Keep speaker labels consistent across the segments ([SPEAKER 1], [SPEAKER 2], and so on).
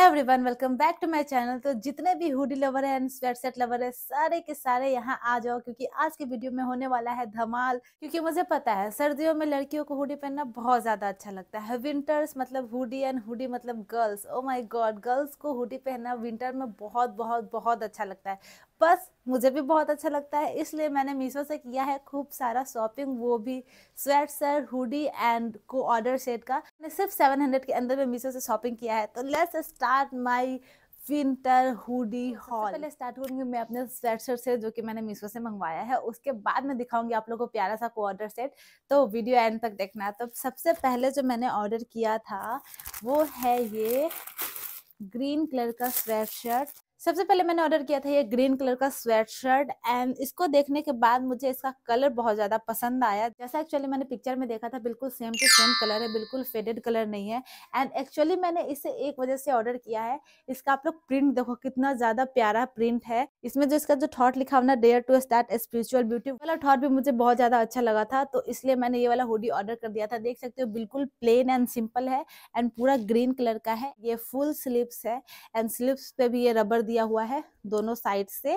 [SPEAKER 1] hello everyone welcome back to my channel तो जितने भी हुडी लवर है एंड स्वेट सेट लवर है सारे के सारे यहाँ आ जाओ क्योंकि आज के वीडियो में होने वाला है धमाल क्योंकि मुझे पता है सर्दियों में लड़कियों को हुडी पहनना बहुत ज़्यादा अच्छा लगता है विंटर्स मतलब हुडी एंड हुडी मतलब girls oh my god girls को हुडी पहनना विंटर में बहुत बहुत बहुत अच्छा लगता है बस मुझे भी बहुत अच्छा लगता है इसलिए मैंने मीशो से किया है खूब सारा शॉपिंग वो भी sweater hoodie and co-ord set का मैंने सिर्फ हंड्रेड के अंदर में मीशो से शॉपिंग किया है तो let's start my winter hoodie haul पहले स्टार्ट करूंगी मैं अपने स्वेट शर्ट से जो कि मैंने मीशो से मंगवाया है उसके बाद मैं दिखाऊंगी आप लोगों को प्यारा सा को ऑर्डर सेट तो वीडियो एंड तक देखना तो सबसे पहले जो मैंने ऑर्डर किया था वो है ये ग्रीन कलर का स्वेट शर्ट सबसे पहले मैंने ऑर्डर किया था ये ग्रीन कलर का स्वेट शर्ट एंड इसको देखने के बाद मुझे इसका कलर बहुत ज़्यादा पसंद आया जैसा एक्चुअली मैंने पिक्चर में देखा था बिल्कुल सेम टू सेम कलर है बिल्कुल फेडेड कलर नहीं है एंड एक्चुअली मैंने इसे एक वजह से ऑर्डर किया है इसका आप लोग प्रिंट देखो कितना ज़्यादा प्यारा प्रिंट है इसमें जो इसका जो थॉट लिखा हुआ dare to start spiritual beauty वाला थॉट भी मुझे बहुत ज़्यादा अच्छा लगा था तो इसलिए मैंने ये वाला हुडी ऑर्डर कर दिया था देख सकते हो बिल्कुल प्लेन एंड सिंपल है एंड पूरा ग्रीन कलर का है ये फुल स्लीव्स है एंड स्लीव्स पे भी ये रबर दिया हुआ है दोनों साइड से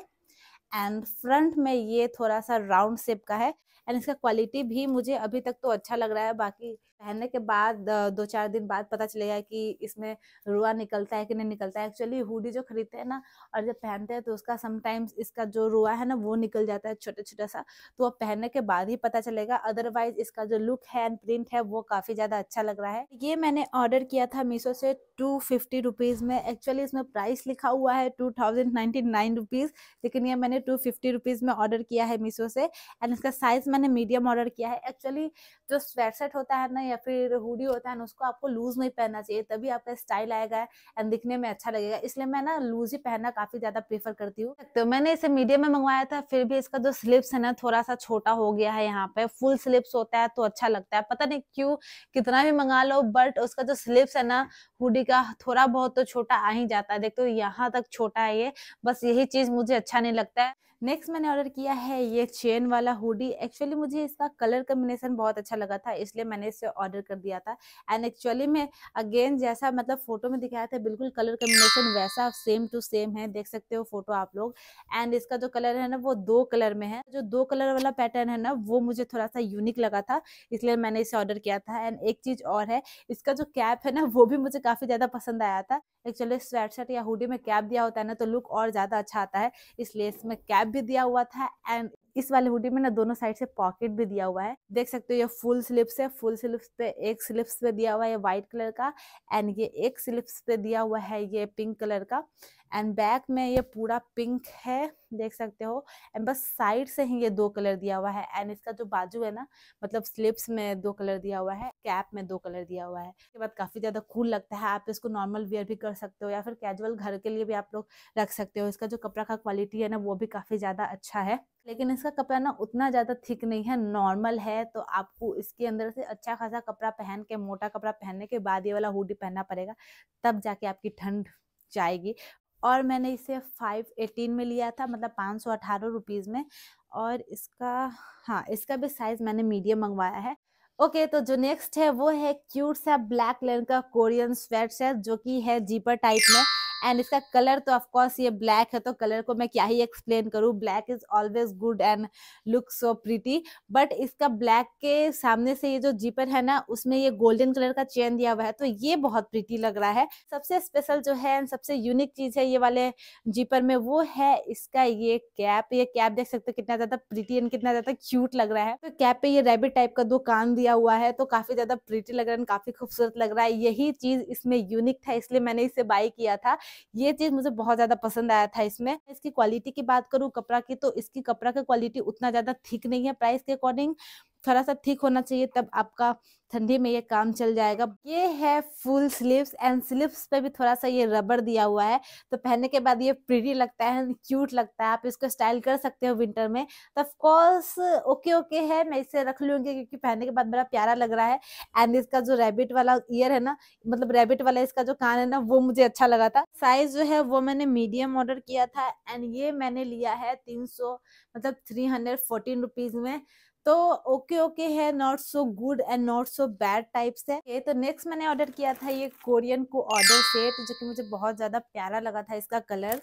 [SPEAKER 1] एंड फ्रंट में ये थोड़ा सा राउंड शेप का है एंड इसका क्वालिटी भी मुझे अभी तक तो अच्छा लग रहा है बाकी पहनने के बाद दो चार दिन बाद पता चलेगा कि इसमें रुआ निकलता है कि नहीं निकलता है एक्चुअली हुडी जो खरीदते हैं ना और जब पहनते हैं तो उसका समटाइम्स इसका जो रुआ है ना वो निकल जाता है छोटा छोटा सा तो वो पहनने के बाद ही पता चलेगा अदरवाइज इसका जो लुक है एंड प्रिंट है वो काफ़ी ज़्यादा अच्छा लग रहा है ये मैंने ऑर्डर किया था मीशो से टू फिफ्टी रुपीज़ में एक्चुअली इसमें प्राइस लिखा हुआ है टू थाउजेंड नाइन रुपीज़ लेकिन ये मैंने टू फिफ्टी रुपीज़ में ऑर्डर किया है मीशो से एंड इसका साइज़ मैंने मीडियम ऑर्डर किया है एक्चुअली जो स्वेटसेट होता है ना या फिर हुडी होता है ना उसको आपको लूज नहीं पहनना चाहिए तभी आपका स्टाइल आएगा एंड दिखने में अच्छा लगेगा इसलिए मैं ना लूज ही पहनना काफी ज्यादा प्रेफर करती हूँ तो मैंने इसे मीडियम में मंगवाया था फिर भी इसका जो स्लिप्स है ना थोड़ा सा छोटा हो गया है यहाँ पे फुल स्लिप्स होता है तो अच्छा लगता है पता नहीं क्यों कितना भी मंगा लो बट उसका जो स्लिप्स है ना हुडी का थोड़ा बहुत तो छोटा आ ही जाता है देखते हो यहाँ तक छोटा है ये बस यही चीज मुझे अच्छा नहीं लगता है नेक्स्ट मैंने ऑर्डर किया है ये चेन वाला हुडी एक्चुअली मुझे इसका कलर कम्बिनेशन बहुत अच्छा लगा था इसलिए मैंने इसे ऑर्डर कर दिया था एंड एक्चुअली मैं अगेन जैसा मतलब फोटो में दिखाया था बिल्कुल कलर कम्बिनेशन वैसा सेम टू सेम है देख सकते हो फोटो आप लोग एंड इसका जो कलर है ना वो दो कलर में है जो दो कलर वाला पैटर्न है ना वो मुझे थोड़ा सा यूनिक लगा था इसलिए मैंने इसे ऑर्डर किया था एंड एक चीज और है इसका जो कैप है ना वो भी मुझे काफी ज्यादा पसंद आया था एक्चुअली स्वेट शर्ट या हुडी में कैप दिया होता है ना तो लुक और ज़्यादा अच्छा आता है इसलिए इसमें कैप भी दिया हुआ था एंड इस वाले हुडी में ना दोनों साइड से पॉकेट भी दिया हुआ है देख सकते हो ये फुल स्लिप्स है फुल स्लिप्स पे एक स्लिप्स पे दिया हुआ है व्हाइट कलर का एंड ये एक स्लिप्स पे दिया हुआ है ये पिंक कलर का एंड बैक में ये पूरा पिंक है देख सकते हो एंड बस साइड से ही ये दो कलर दिया हुआ है एंड इसका जो बाजू है ना मतलब स्लिप्स में दो कलर दिया हुआ है कैप में दो कलर दिया हुआ है इसके बाद काफ़ी ज़्यादा कूल लगता है आप इसको नॉर्मल वेयर भी कर सकते हो या फिर कैजुअल घर के लिए भी आप लोग रख सकते हो इसका जो कपड़ा का क्वालिटी है ना वो भी काफ़ी ज़्यादा अच्छा है लेकिन इसका कपड़ा ना उतना ज़्यादा थिक नहीं है नॉर्मल है तो आपको इसके अंदर से अच्छा खासा कपड़ा पहन के मोटा कपड़ा पहनने के बाद ये वाला हुडी पहनना पड़ेगा तब जाके आपकी ठंड जाएगी और मैंने इसे फाइव एटीन में लिया था मतलब पाँच सौ अठारह रुपीज़ में और इसका हाँ इसका भी साइज़ मैंने मीडियम मंगवाया है ओके okay, तो जो नेक्स्ट है वो है क्यूट सा ब्लैक कलर का कोरियन स्वेट सेट जो कि है जीपर टाइप में एंड इसका कलर तो ऑफकोर्स ये ब्लैक है तो कलर को मैं क्या ही एक्सप्लेन करूँ black is always good and look so pretty but इसका ब्लैक के सामने से ये जो जीपर है ना उसमें ये गोल्डन कलर का चेन दिया हुआ है तो ये बहुत प्रीटी लग रहा है सबसे स्पेशल जो है एंड सबसे यूनिक चीज है ये वाले जीपर में वो है इसका ये कैप ये कैप देख सकते हो कितना ज्यादा प्रिटी एंड कितना ज्यादा क्यूट लग रहा है तो कैप पे ये रेबिट टाइप का दो कान दिया हुआ है तो काफी ज्यादा प्रिटी लग रहा है काफी खूबसूरत लग रहा है यही चीज इसमें यूनिक था इसलिए मैंने इसे बाय किया था ये चीज मुझे बहुत ज्यादा पसंद आया था इसमें इसकी क्वालिटी की बात करूँ कपड़ा की तो इसकी कपड़ा की क्वालिटी उतना ज्यादा थिक नहीं है प्राइस के अकॉर्डिंग थोड़ा सा थिक होना चाहिए तब आपका ठंडी में ये काम चल जाएगा ये है फुल स्लीव्स एंड स्लीव्स पे भी थोड़ा सा ये रबर दिया हुआ है तो पहनने के बाद ये प्रीटी लगता है क्यूट लगता है आप इसको स्टाइल कर सकते हो विंटर में तो ऑफकोर्स ओके ओके है मैं इसे रख लूंगी क्योंकि पहनने के बाद बड़ा प्यारा लग रहा है एंड इसका जो रेबिट वाला ईयर है ना मतलब रेबिट वाला इसका जो कान है ना वो मुझे अच्छा लगा था साइज जो है वो मैंने मीडियम ऑर्डर किया था एंड ये मैंने लिया है तीन मतलब थ्री हंड्रेड फोर्टीन रुपीज़ में तो ओके ओके है not so good and not so so bad types है ये तो नेक्स्ट मैंने ऑर्डर किया था ये कोरियन को ऑर्डर सेट जो कि मुझे बहुत ज़्यादा प्यारा लगा था इसका कलर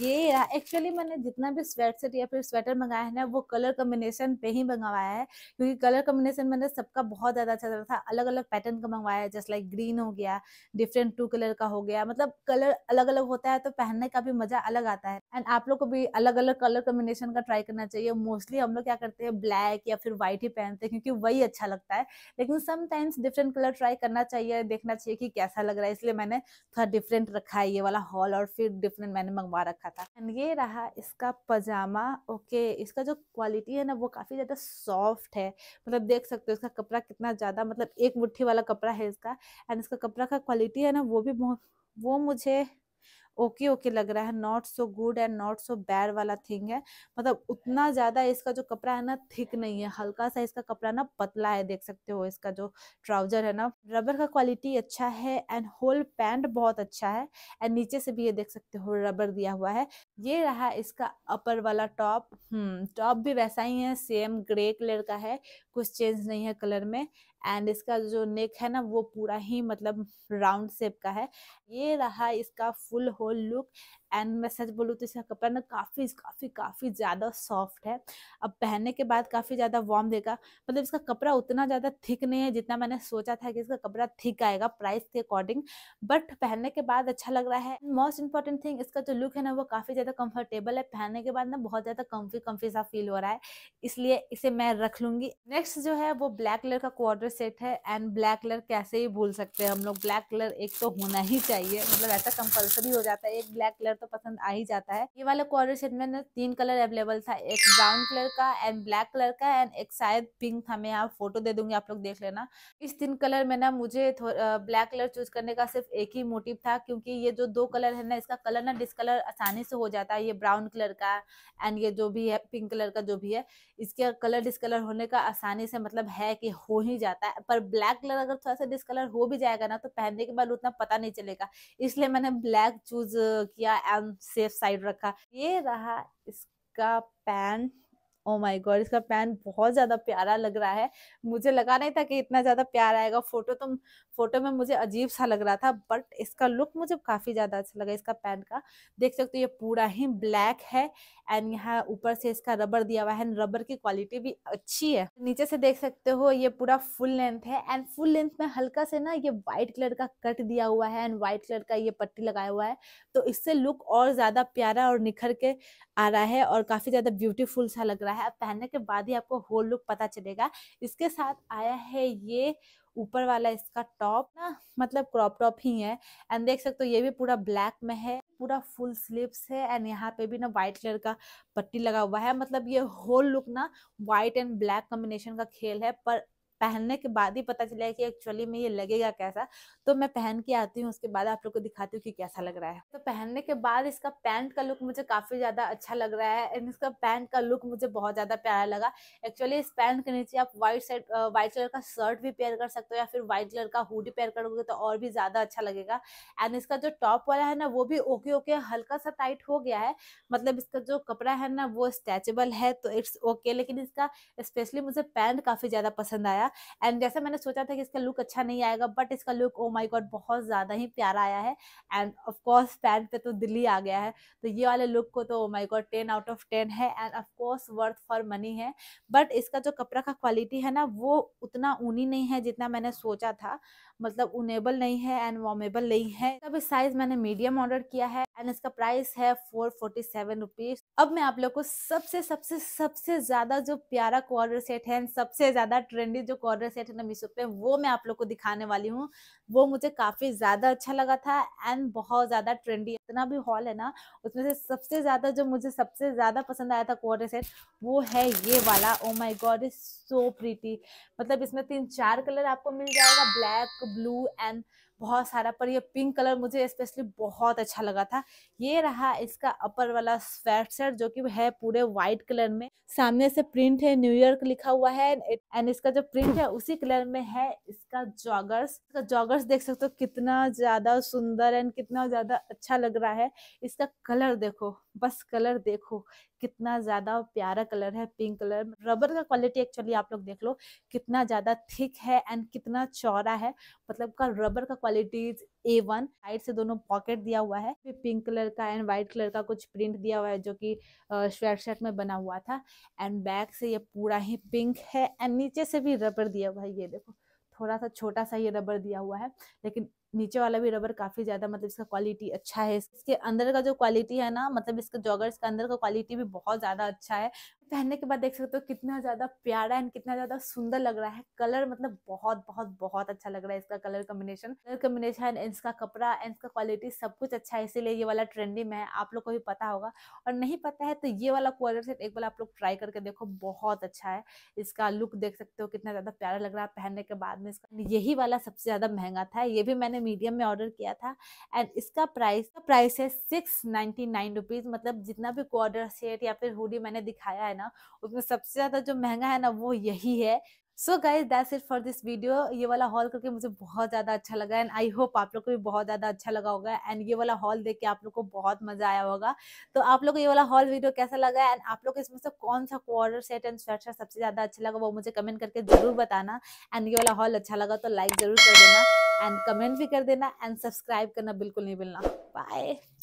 [SPEAKER 1] ये एक्चुअली मैंने जितना भी स्वेट सेट या फिर स्वेटर मंगाया है ना वो कलर कम्बिनेशन पे ही मंगवाया है क्योंकि कलर कम्बिनेशन मैंने सबका बहुत ज़्यादा अच्छा लगा था अलग अलग पैटर्न का मंगवाया है जस्ट लाइक ग्रीन हो गया डिफरेंट टू कलर का हो गया मतलब कलर अलग अलग होता है तो पहनने का भी मज़ा अलग आता है एंड आप लोग को भी अलग अलग कलर कम्बिनेशन का ट्राई करना चाहिए मोस्टली हम लोग क्या करते हैं ब्लैक या फिर व्हाइट ही पहनते हैं क्योंकि वही अच्छा लगता है लेकिन समटाइम्स डिफरेंट कलर ट्राई करना चाहिए देखना चाहिए कि कैसा लग रहा है इसलिए मैंने थोड़ा डिफरेंट रखा है ये वाला हॉल और फिर डिफरेंट मैंने मंगवा रखा था एंड ये रहा इसका पजामा ओके इसका जो क्वालिटी है ना वो काफ़ी ज़्यादा सॉफ्ट है मतलब देख सकते हो इसका कपड़ा कितना ज़्यादा मतलब एक मुट्ठी वाला कपड़ा है इसका एंड इसका कपड़ा का क्वालिटी है ना वो भी वो मुझे ओके okay, ओके okay लग रहा है not so good and not so bad वाला थिंग है मतलब उतना ज़्यादा इसका जो कपड़ा है ना थिक नहीं है हल्का सा इसका कपड़ा ना पतला है देख सकते हो इसका जो ट्राउजर है ना रबर का क्वालिटी अच्छा है एंड होल पैंट बहुत अच्छा है एंड नीचे से भी ये देख सकते हो रबर दिया हुआ है ये रहा इसका अपर वाला टॉप टॉप हम्म, भी वैसा ही है सेम ग्रे कलर का है कुछ चेंज नहीं है कलर में एंड इसका जो नेक है ना वो पूरा ही मतलब राउंड शेप का है ये रहा इसका फुल होल लुक एंड मैं सच बोलूँ तो इसका कपड़ा ना काफ़ी काफ़ी काफ़ी ज़्यादा सॉफ्ट है अब पहनने के बाद काफ़ी ज़्यादा वार्म देगा मतलब इसका कपड़ा उतना ज़्यादा थिक नहीं है जितना मैंने सोचा था कि इसका कपड़ा थिक आएगा प्राइस के अकॉर्डिंग बट पहनने के बाद अच्छा लग रहा है मोस्ट इंपॉर्टेंट थिंग इसका जो लुक है ना वो काफ़ी ज़्यादा कम्फर्टेबल है पहनने के बाद ना बहुत ज़्यादा कम्फी कम्फी सा फील हो रहा है इसलिए इसे मैं रख लूँगी नेक्स्ट जो है वो ब्लैक कलर का क्वार्टर सेट है एंड ब्लैक कलर कैसे ही भूल सकते हैं हम लोग ब्लैक कलर एक तो होना ही चाहिए मतलब ऐसा कंपलसरी हो जाता है एक ब्लैक कलर तो पसंद आ ही जाता है ये वाला कॉर्डर सेट में ना तीन कलर अवेलेबल था एक ब्राउन कलर का एंड ब्लैक कलर का एंड एक शायद पिंक था मैं यहाँ फोटो दे दूंगी आप लोग देख लेना इस तीन कलर में ना मुझे ब्लैक कलर चूज करने का सिर्फ एक ही मोटिव था क्योंकि ये जो दो कलर है ना इसका कलर ना डिसकलर आसानी से हो जाता है ये ब्राउन कलर का एंड ये जो भी है पिंक कलर का जो भी है इसके कलर डिसकलर होने का आसानी से मतलब है कि हो ही जाता है पर ब्लैक कलर अगर थोड़ा सा डिसकलर हो भी जाएगा ना तो पहनने के बाद उतना पता नहीं चलेगा इसलिए मैंने ब्लैक चूज किया एंड सेफ साइड रखा ये रहा इसका पैंट ओ माय गॉड इसका पैन बहुत ज़्यादा प्यारा लग रहा है मुझे लगा नहीं था कि इतना ज़्यादा प्यारा आएगा फोटो तो फोटो में मुझे अजीब सा लग रहा था बट इसका लुक मुझे काफ़ी ज़्यादा अच्छा लगा इसका पैन का देख सकते हो ये पूरा ही ब्लैक है एंड यहाँ ऊपर से इसका रबर दिया हुआ है रबर की क्वालिटी भी अच्छी है नीचे से देख सकते हो ये पूरा फुल लेंथ है एंड फुल लेंथ में हल्का से ना ये व्हाइट कलर का कट दिया हुआ है एंड व्हाइट कलर का ये पट्टी लगाया हुआ है तो इससे लुक और ज़्यादा प्यारा और निखर के आ रहा है और काफ़ी ज़्यादा ब्यूटीफुल सा लग रहा है है पहनने के बाद ही आपको होल लुक पता चलेगा इसके साथ आया है ये ऊपर वाला इसका टॉप ना मतलब क्रॉप टॉप ही है एंड देख सकते हो ये भी पूरा ब्लैक में है पूरा फुल स्लीव्स है एंड यहाँ पे भी ना व्हाइट कलर का पट्टी लगा हुआ है मतलब ये होल लुक ना व्हाइट एंड ब्लैक कॉम्बिनेशन का खेल है पर पहनने के बाद ही पता चला है कि एक्चुअली में ये लगेगा कैसा तो मैं पहन के आती हूँ उसके बाद आप लोग को दिखाती हूँ कि कैसा लग रहा है तो पहनने के बाद इसका पैंट का लुक मुझे काफ़ी ज़्यादा अच्छा लग रहा है एंड इसका पैंट का लुक मुझे बहुत ज़्यादा प्यारा लगा एक्चुअली इस पैंट के नीचे आप व्हाइट शर्ट व्हाइट कलर का शर्ट भी पेयर कर सकते हो या फिर व्हाइट कलर का हुडी पेयर करोगे तो और भी ज़्यादा अच्छा लगेगा एंड इसका जो टॉप वाला है ना वो भी ओके ओके हल्का सा टाइट हो गया है मतलब इसका जो कपड़ा है ना वो स्ट्रेचेबल है तो इट्स ओके लेकिन इसका स्पेशली मुझे पैंट काफ़ी ज़्यादा पसंद आया गया एंड जैसे मैंने सोचा था कि इसका लुक अच्छा नहीं आएगा बट इसका लुक ओ माई गॉड बहुत ज़्यादा ही प्यारा आया है एंड ऑफकोर्स पैंट पे तो दिल्ली आ गया है तो ये वाले लुक को तो oh my god ten out of ten है and of course worth for money है बट इसका जो कपड़ा का क्वालिटी है ना वो उतना ऊनी नहीं है जितना मैंने सोचा था मतलब उनेबल नहीं है एंड वॉमेबल नहीं है तब इस साइज मैंने मीडियम ऑर्डर किया है एंड इसका प्राइस है फोर फोर्टी सेवन रुपीज अब मैं आप लोग को सबसे सबसे सबसे ज्यादा जो प्यारा कॉर्डर सेट है सबसे ज्यादा ट्रेंडी जो कॉर्डर सेट है ना मीशो पे वो मैं आप लोग को दिखाने वाली हूँ वो मुझे काफ़ी ज़्यादा अच्छा लगा था एंड बहुत ज़्यादा ट्रेंडी इतना भी हॉल है ना उसमें से सबसे ज़्यादा जो मुझे सबसे ज़्यादा पसंद आया था कॉर्डर सेट वो है ये वाला oh my god is so pretty मतलब इसमें तीन चार कलर आपको मिल जाएगा ब्लैक ब्लू एंड बहुत सारा पर ये पिंक कलर मुझे स्पेशली बहुत अच्छा लगा था ये रहा इसका अपर वाला स्वेट जो कि है पूरे व्हाइट कलर में सामने से प्रिंट है न्यू लिखा हुआ है एंड इसका जो प्रिंट है उसी कलर में है इसका जॉगर्स इसका जॉगर्स देख सकते हो कितना ज्यादा सुंदर एंड कितना ज्यादा अच्छा लग रहा है इसका कलर देखो बस कलर देखो कितना ज्यादा प्यारा कलर है पिंक कलर रबर का क्वालिटी एक्चुअली आप लोग देख लो कितना ज्यादा थिक है एंड कितना चौड़ा है मतलब का रबर का क्वालिटी ए वन साइड से दोनों पॉकेट दिया हुआ है फिर पिंक कलर का एंड व्हाइट कलर का कुछ प्रिंट दिया हुआ है जो कि स्वेट शर्ट में बना हुआ था एंड बैक से ये पूरा ही पिंक है एंड नीचे से भी रबर दिया हुआ है ये देखो थोड़ा सा छोटा सा ये रबर दिया हुआ है लेकिन नीचे वाला भी रबर काफी ज्यादा मतलब इसका क्वालिटी अच्छा है इसके अंदर का जो क्वालिटी है ना मतलब इसके जॉगर्स के अंदर का क्वालिटी भी बहुत ज्यादा अच्छा है पहनने के बाद देख सकते हो कितना ज्यादा प्यारा एंड कितना ज्यादा सुंदर लग रहा है कलर मतलब बहुत बहुत बहुत अच्छा लग रहा है इसका कलर कॉम्बिनेशन कलर कॉम्बिनेशन इसका कपड़ा एंड इसका क्वालिटी सब कुछ अच्छा है इसीलिए ये वाला ट्रेंडिंग में है आप लोग को भी पता होगा और नहीं पता है तो ये वाला कॉलर सेट एक बार आप लोग ट्राई करके देखो बहुत अच्छा है इसका लुक देख सकते हो कितना ज्यादा प्यारा लग रहा है पहनने के बाद में इसका यही वाला सबसे ज्यादा महंगा था ये भी मैंने मैंने मीडियम में ऑर्डर किया था एंड इसका प्राइस का प्राइस है सिक्स नाइन्टी नाइन रुपीज़ मतलब जितना भी क्वार्टर सेट या फिर हुडी मैंने दिखाया है ना उसमें सबसे ज़्यादा जो महंगा है ना वो यही है so guys that's it for this video ये वाला हॉल करके मुझे बहुत ज़्यादा अच्छा लगा एंड आई होप आप लोग को भी बहुत ज़्यादा अच्छा लगा होगा एंड ये वाला हॉल देख के आप लोग को बहुत मज़ा आया होगा तो आप लोग को ये वाला हॉल वीडियो कैसा लगा एंड आप लोग इसमें से कौन सा क्वार्टर सेट एंड स्वेटर सबसे ज़्यादा अच्छा लगा वो मुझे कमेंट करके जरूर बताना एंड ये वाला हॉल अच्छा लगा तो लाइक ज़रूर कर देना एंड कमेंट भी कर देना एंड सब्सक्राइब करना बिल्कुल नहीं मिलना बाय